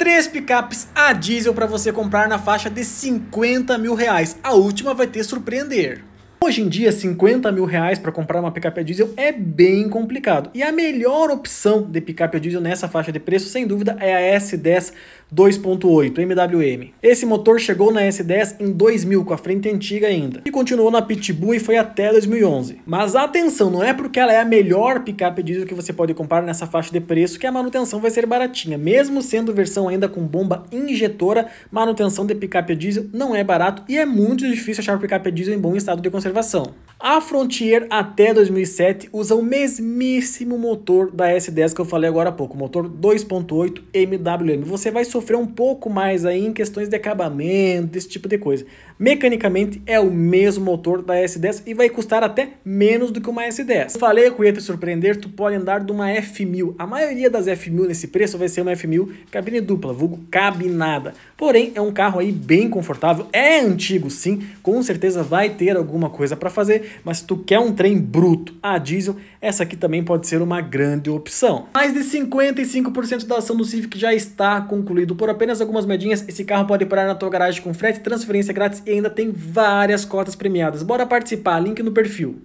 três picapes a diesel para você comprar na faixa de 50 mil reais. A última vai te surpreender. Hoje em dia, 50 mil reais para comprar uma picape a diesel é bem complicado. E a melhor opção de picape a diesel nessa faixa de preço, sem dúvida, é a S10 2.8 MWM. Esse motor chegou na S10 em 2000 com a frente antiga ainda e continuou na Pitbull e foi até 2011. Mas atenção, não é porque ela é a melhor picape diesel que você pode comprar nessa faixa de preço que a manutenção vai ser baratinha. Mesmo sendo versão ainda com bomba injetora, manutenção de picape diesel não é barato e é muito difícil achar picape diesel em bom estado de conservação observação. A Frontier até 2007 usa o mesmíssimo motor da S10 que eu falei agora há pouco, motor 2.8 MWM. Você vai sofrer um pouco mais aí em questões de acabamento, desse tipo de coisa. Mecanicamente é o mesmo motor da S10 e vai custar até menos do que uma S10. Eu falei que eu ia te surpreender, tu pode andar de uma F1000. A maioria das F1000 nesse preço vai ser uma F1000 cabine dupla, vulgo cabinada. Porém, é um carro aí bem confortável, é antigo sim, com certeza vai ter alguma coisa para fazer, mas se tu quer um trem bruto a diesel, essa aqui também pode ser uma grande opção. Mais de 55% da ação do Civic já está concluído. Por apenas algumas medinhas, esse carro pode parar na tua garagem com frete, transferência grátis e ainda tem várias cotas premiadas. Bora participar, link no perfil.